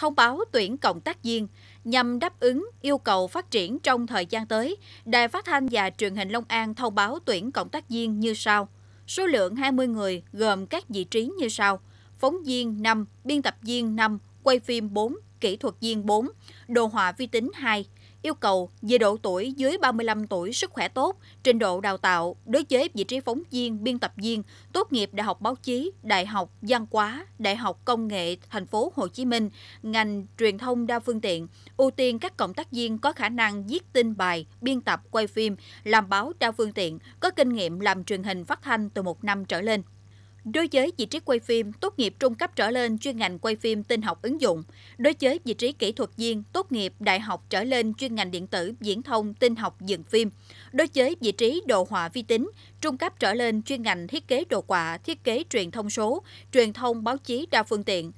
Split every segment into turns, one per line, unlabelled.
thông báo tuyển cộng tác viên nhằm đáp ứng yêu cầu phát triển trong thời gian tới. Đài Phát thanh và Truyền hình Long An thông báo tuyển cộng tác viên như sau: Số lượng 20 người gồm các vị trí như sau: phóng viên 5, biên tập viên 5, quay phim 4, kỹ thuật viên 4, đồ họa vi tính 2, yêu cầu về độ tuổi dưới 35 tuổi sức khỏe tốt, trình độ đào tạo đối với vị trí phóng viên, biên tập viên, tốt nghiệp Đại học Báo chí, Đại học Văn hóa, Đại học Công nghệ Thành phố Hồ Chí Minh, ngành truyền thông đa phương tiện, ưu tiên các cộng tác viên có khả năng viết tin bài, biên tập, quay phim, làm báo đa phương tiện, có kinh nghiệm làm truyền hình phát thanh từ một năm trở lên. Đối với vị trí quay phim, tốt nghiệp trung cấp trở lên chuyên ngành quay phim tin học ứng dụng. Đối với vị trí kỹ thuật viên, tốt nghiệp đại học trở lên chuyên ngành điện tử, viễn thông, tin học, dựng phim. Đối với vị trí đồ họa vi tính, trung cấp trở lên chuyên ngành thiết kế đồ họa, thiết kế truyền thông số, truyền thông báo chí đa phương tiện.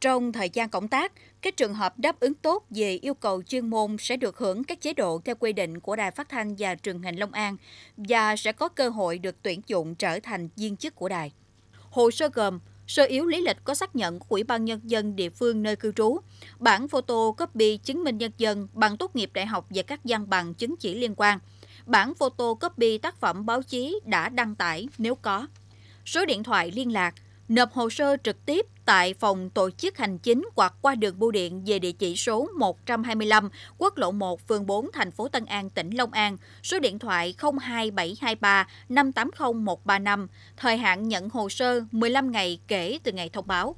Trong thời gian cộng tác, các trường hợp đáp ứng tốt về yêu cầu chuyên môn sẽ được hưởng các chế độ theo quy định của Đài Phát thanh và Truyền hình Long An và sẽ có cơ hội được tuyển dụng trở thành viên chức của đài. Hồ sơ gồm sơ yếu lý lịch có xác nhận của Ủy ban Nhân dân địa phương nơi cư trú, bản photo copy chứng minh nhân dân, bằng tốt nghiệp đại học và các văn bằng chứng chỉ liên quan, bản photo copy tác phẩm báo chí đã đăng tải nếu có, số điện thoại liên lạc nộp hồ sơ trực tiếp tại phòng tổ chức hành chính hoặc qua đường bưu điện về địa chỉ số 125 quốc lộ 1 phường 4 thành phố Tân An tỉnh Long An, số điện thoại 02723 580135, thời hạn nhận hồ sơ 15 ngày kể từ ngày thông báo.